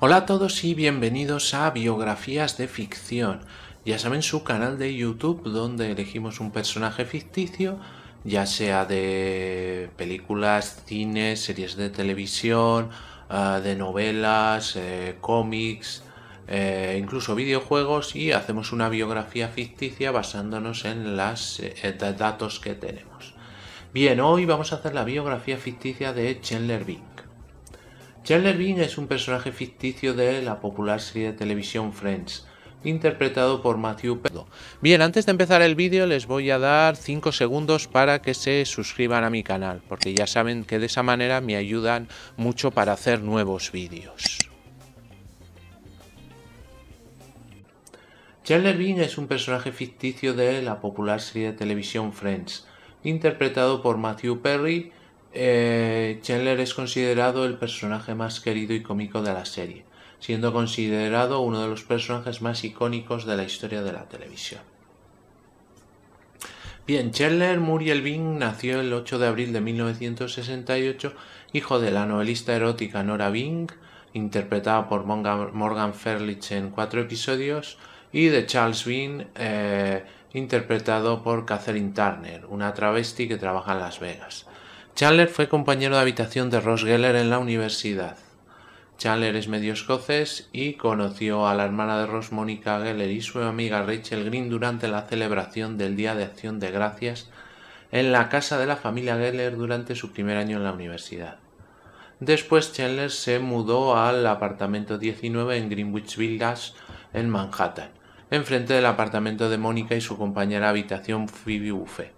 Hola a todos y bienvenidos a Biografías de Ficción. Ya saben su canal de YouTube donde elegimos un personaje ficticio, ya sea de películas, cines, series de televisión, ah, de novelas, eh, cómics, eh, incluso videojuegos y hacemos una biografía ficticia basándonos en los eh, datos que tenemos. Bien, hoy vamos a hacer la biografía ficticia de Chandler Bing. Chandler Bing es un personaje ficticio de la popular serie de televisión Friends, interpretado por Matthew Perry. Bien, antes de empezar el vídeo les voy a dar 5 segundos para que se suscriban a mi canal, porque ya saben que de esa manera me ayudan mucho para hacer nuevos vídeos. Chandler Bing es un personaje ficticio de la popular serie de televisión Friends, interpretado por Matthew Perry eh, Chandler es considerado el personaje más querido y cómico de la serie, siendo considerado uno de los personajes más icónicos de la historia de la televisión. Bien, Chandler Muriel Bing nació el 8 de abril de 1968, hijo de la novelista erótica Nora Bing, interpretada por Morgan Ferlich en cuatro episodios, y de Charles Bing, eh, interpretado por Catherine Turner, una travesti que trabaja en Las Vegas. Chandler fue compañero de habitación de Ross Geller en la universidad. Chandler es medio escocés y conoció a la hermana de Ross, Mónica Geller, y su amiga Rachel Green durante la celebración del Día de Acción de Gracias en la casa de la familia Geller durante su primer año en la universidad. Después Chandler se mudó al apartamento 19 en Greenwich Village, en Manhattan, enfrente del apartamento de Mónica y su compañera de habitación Phoebe Buffet.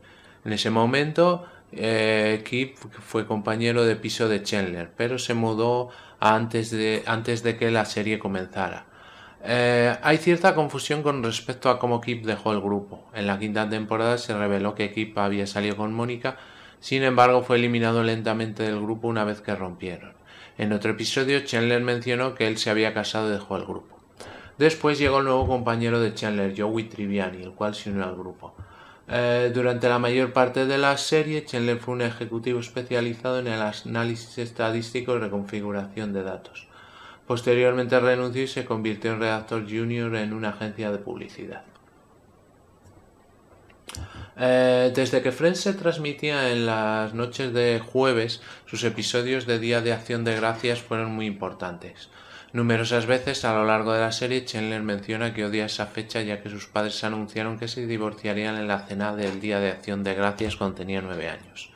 En ese momento, eh, Kip fue compañero de piso de Chandler, pero se mudó antes de, que la serie comenzara. Eh, hay cierta confusión con respecto a cómo Kip dejó el grupo. En la quinta temporada se reveló que Kip había salido con Mónica, sin embargo fue eliminado lentamente del grupo una vez que rompieron. En otro episodio, Chandler mencionó que él se había casado y dejó el grupo. Después llegó el nuevo compañero de Chandler, Joey Triviani, el cual se unió al grupo. Eh, durante la mayor parte de la serie, Chandler fue un ejecutivo especializado en el análisis estadístico y reconfiguración de datos. Posteriormente renunció y se convirtió en redactor junior en una agencia de publicidad. Eh, desde que Friends se transmitía en las noches de jueves, sus episodios de Día de Acción de Gracias fueron muy importantes. Numerosas veces a lo largo de la serie, Chandler menciona que odia esa fecha ya que sus padres anunciaron que se divorciarían en la cena del Día de Acción de Gracias cuando tenía nueve años.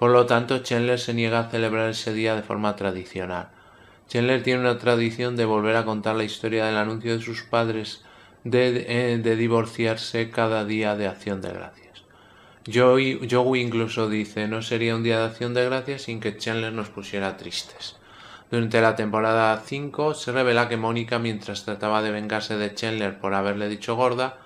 Por lo tanto, Chandler se niega a celebrar ese día de forma tradicional. Chandler tiene una tradición de volver a contar la historia del anuncio de sus padres de, eh, divorciarse cada día de Acción de Gracias. Joey, Joey incluso dice, no sería un día de Acción de Gracias sin que Chandler nos pusiera tristes. Durante la temporada 5 se revela que Mónica, mientras trataba de vengarse de Chandler por haberle dicho gorda,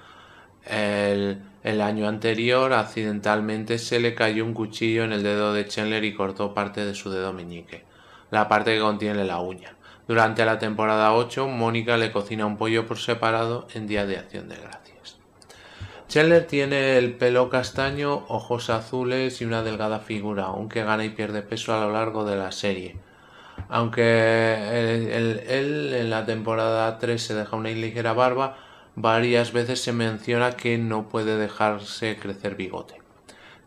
el, año anterior accidentalmente se le cayó un cuchillo en el dedo de Chandler y cortó parte de su dedo meñique, la parte que contiene la uña. Durante la temporada 8, Mónica le cocina un pollo por separado en Día de Acción de Gracias. Chandler tiene el pelo castaño, ojos azules y una delgada figura, aunque gana y pierde peso a lo largo de la serie. Aunque él, en la temporada 3 se deja una ligera barba, varias veces se menciona que no puede dejarse crecer bigote.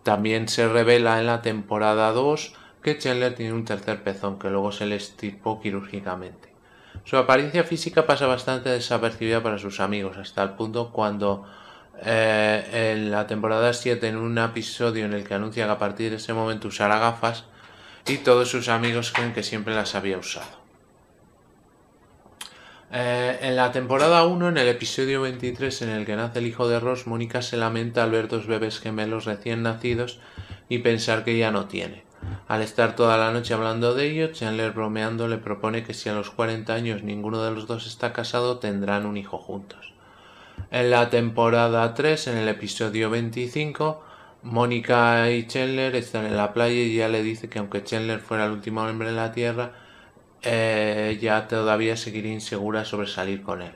También se revela en la temporada 2 que Chandler tiene un tercer pezón que luego se le estipó quirúrgicamente. Su apariencia física pasa bastante desapercibida para sus amigos, hasta el punto cuando eh, en la temporada 7, en un episodio en el que anuncia que a partir de ese momento usará gafas, y todos sus amigos creen que siempre las había usado. Eh, en la temporada 1, en el episodio 23 en el que nace el hijo de Ross, Mónica se lamenta al ver dos bebés gemelos recién nacidos y pensar que ya no tiene. Al estar toda la noche hablando de ello, Chandler bromeando le propone que si a los 40 años ninguno de los dos está casado, tendrán un hijo juntos. En la temporada 3, en el episodio 25, Mónica y Chandler están en la playa y ella le dice que aunque Chandler fuera el último hombre en la Tierra, eh, ella todavía seguiría insegura sobre salir con él.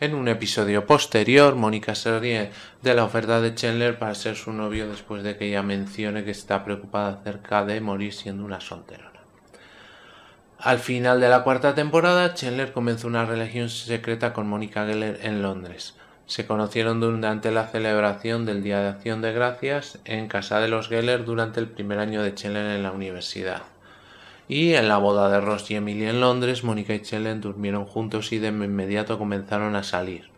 En un episodio posterior, Mónica se ríe de la oferta de Chandler para ser su novio después de que ella mencione que está preocupada acerca de morir siendo una solterona. Al final de la cuarta temporada, Chandler comenzó una relación secreta con Mónica Geller en Londres se conocieron durante la celebración del Día de Acción de Gracias en casa de los Geller durante el primer año de Chelen en la universidad. Y en la boda de Ross y Emily en Londres, Mónica y Chelen durmieron juntos y de inmediato comenzaron a salir.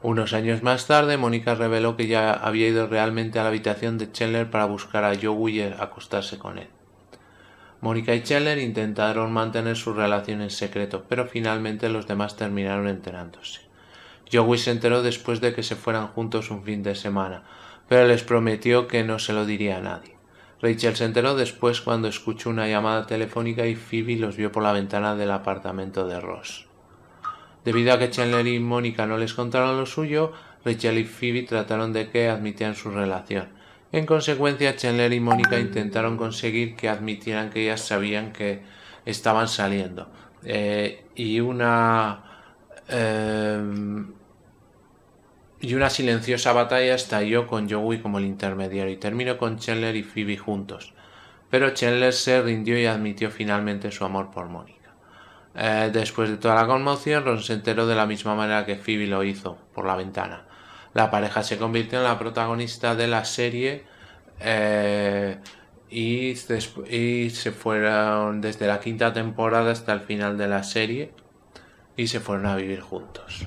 Unos años más tarde, Mónica reveló que ya había ido realmente a la habitación de Chandler para buscar a Joe y acostarse con él. Mónica y Chandler intentaron mantener su relación en secreto, pero finalmente los demás terminaron enterándose. Joey se enteró después de que se fueran juntos un fin de semana, pero les prometió que no se lo diría a nadie. Rachel se enteró después cuando escuchó una llamada telefónica y Phoebe los vio por la ventana del apartamento de Ross. Debido a que Chandler y Mónica no les contaron lo suyo, Rachel y Phoebe trataron de que admitieran su relación. En consecuencia, Chandler y Mónica intentaron conseguir que admitieran que ellas sabían que estaban saliendo. Eh, y una... Em, y una silenciosa batalla estalló con Joey como el intermediario y terminó con Chandler y Phoebe juntos. Pero Chandler se rindió y admitió finalmente su amor por Mónica. Eh, después de toda la conmoción, Ron se enteró de la misma manera que Phoebe lo hizo, por la ventana. La pareja se convirtió en la protagonista de la serie eh, y se fueron desde la quinta temporada hasta el final de la serie y se fueron a vivir juntos.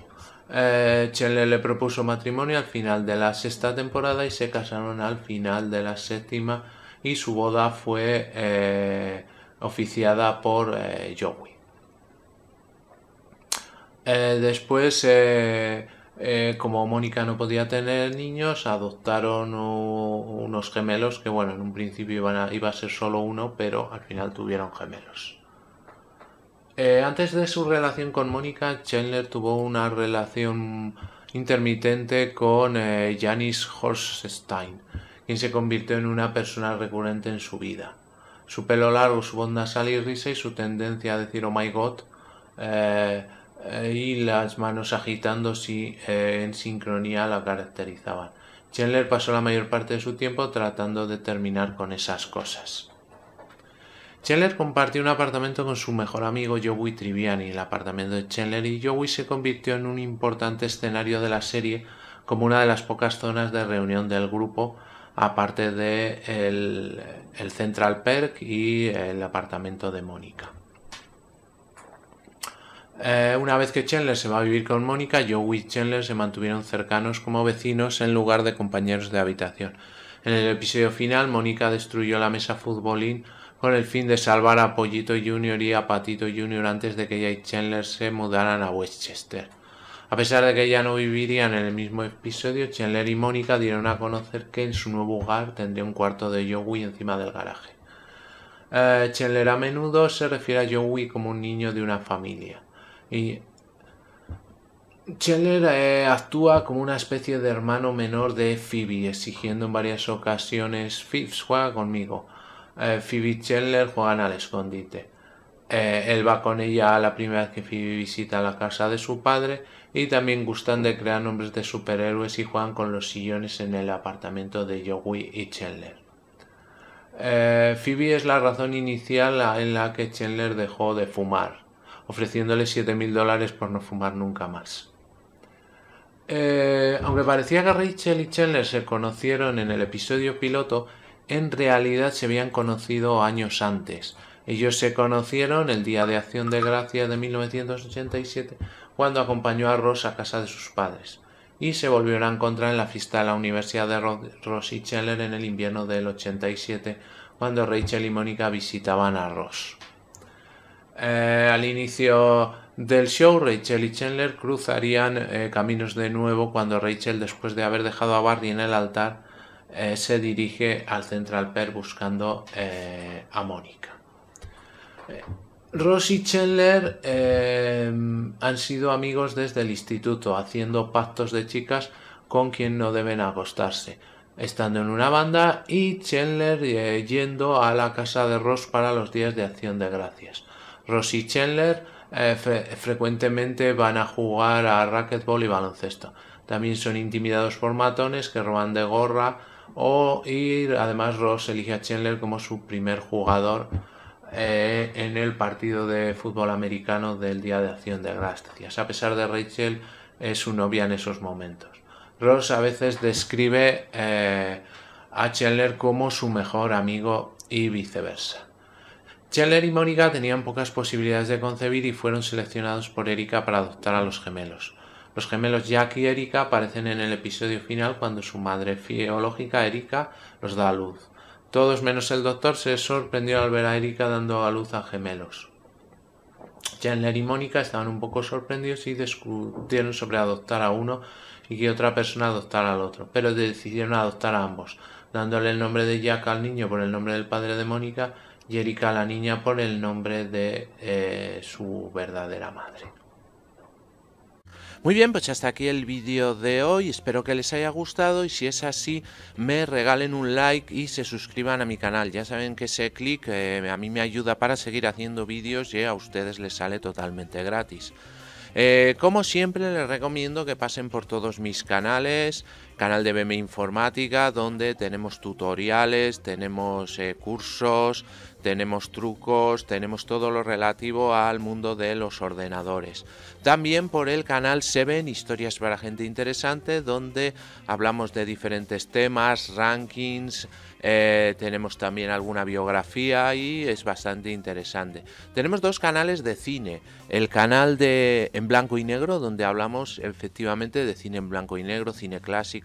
Eh, chile le propuso matrimonio al final de la sexta temporada y se casaron al final de la séptima y su boda fue eh, oficiada por eh, Joey. Eh, después, como Mónica no podía tener niños, adoptaron unos gemelos que, bueno, en un principio iban iba a ser solo uno, pero al final tuvieron gemelos. Eh, antes de su relación con Mónica, Chandler tuvo una relación intermitente con Janis eh, Janice quien se convirtió en una persona recurrente en su vida. Su pelo largo, su onda sal y risa y su tendencia a decir oh my god eh, y las manos agitándose en sincronía la caracterizaban. Chandler pasó la mayor parte de su tiempo tratando de terminar con esas cosas. Chandler compartió un apartamento con su mejor amigo Joey Triviani. El apartamento de Chandler y Joey se convirtió en un importante escenario de la serie como una de las pocas zonas de reunión del grupo, aparte de el, Central Perk y el apartamento de Mónica. Eh, una vez que Chandler se va a vivir con Mónica, Joey y Chandler se mantuvieron cercanos como vecinos en lugar de compañeros de habitación. En el episodio final, Mónica destruyó la mesa futbolín con el fin de salvar a Pollito Jr. y a Patito Jr. antes de que ella y Chandler se mudaran a Westchester. A pesar de que ya no vivirían en el mismo episodio, Chandler y Mónica dieron a conocer que en su nuevo hogar tendría un cuarto de Joey encima del garaje. Eh, Chandler a menudo se refiere a Joey como un niño de una familia. Y Chandler eh, actúa como una especie de hermano menor de Phoebe, exigiendo en varias ocasiones Phoebe juega conmigo eh, Phoebe Chandler juegan al escondite. Eh, él va con ella a la primera vez que Phoebe visita la casa de su padre y también gustan de crear nombres de superhéroes y juegan con los sillones en el apartamento de Joey y Chandler. Eh, Phoebe es la razón inicial en la que Chandler dejó de fumar, ofreciéndole 7.000 dólares por no fumar nunca más. Eh, aunque parecía que Rachel y Chandler se conocieron en el episodio piloto, en realidad se habían conocido años antes. Ellos se conocieron el Día de Acción de Gracia de 1987, cuando acompañó a Ross a casa de sus padres, y se volvieron a encontrar en la fiesta de la Universidad de Ross y Chandler en el invierno del 87, cuando Rachel y Mónica visitaban a Ross. Eh, al inicio del show, Rachel y Chandler cruzarían eh, caminos de nuevo cuando Rachel, después de haber dejado a Barry en el altar, eh, se dirige al Central Per buscando eh, a Mónica. Eh, Ross y Chandler han sido amigos desde el instituto, haciendo pactos de chicas con quien no deben acostarse, estando en una banda y Chandler yendo a la casa de Ross para los días de acción de gracias. Ross y Chandler frecuentemente van a jugar a racquetball y baloncesto. También son intimidados por matones que roban de gorra o, ir además Ross elige a Chandler como su primer jugador eh, en el partido de fútbol americano del Día de Acción de Gracias. A pesar de Rachel, es su novia en esos momentos. Ross a veces describe eh, a Chandler como su mejor amigo y viceversa. Chandler y Mónica tenían pocas posibilidades de concebir y fueron seleccionados por Erika para adoptar a los gemelos. Los gemelos Jack y Erika aparecen en el episodio final cuando su madre biológica Erika los da a luz. Todos menos el doctor se sorprendió al ver a Erika dando a luz a gemelos. Chandler y Mónica estaban un poco sorprendidos y discutieron sobre adoptar a uno y que otra persona adoptara al otro, pero decidieron adoptar a ambos, dándole el nombre de Jack al niño por el nombre del padre de Mónica y Erika a la niña por el nombre de eh, su verdadera madre. Muy bien, pues hasta aquí el vídeo de hoy, espero que les haya gustado y si es así me regalen un like y se suscriban a mi canal, ya saben que ese clic eh, a mí me ayuda para seguir haciendo vídeos y a ustedes les sale totalmente gratis. Eh, como siempre les recomiendo que pasen por todos mis canales, canal de BM Informática donde tenemos tutoriales, tenemos eh, cursos, tenemos trucos, tenemos todo lo relativo al mundo de los ordenadores. También por el canal se historias para gente interesante donde hablamos de diferentes temas, rankings, eh, tenemos también alguna biografía y es bastante interesante. Tenemos dos canales de cine, el canal de en blanco y negro donde hablamos efectivamente de cine en blanco y negro, cine clásico,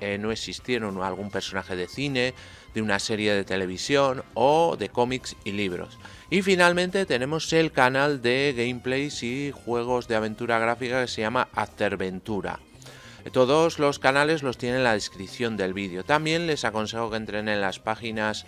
eh, no existieron algún personaje de cine, de una serie de televisión o de cómics y libros. Y finalmente tenemos el canal de gameplays y juegos de aventura gráfica que se llama Afterventura. Todos los canales los tienen en la descripción del vídeo. También les aconsejo que entren en las páginas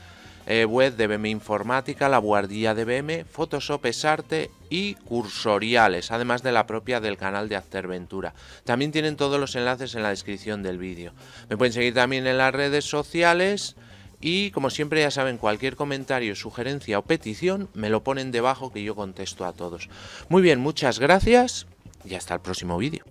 eh, web de BM Informática, la guardia de BM, Photoshop arte y cursoriales, además de la propia del canal de ventura También tienen todos los enlaces en la descripción del vídeo. Me pueden seguir también en las redes sociales. Y como siempre ya saben, cualquier comentario, sugerencia o petición me lo ponen debajo que yo contesto a todos. Muy bien, muchas gracias y hasta el próximo vídeo.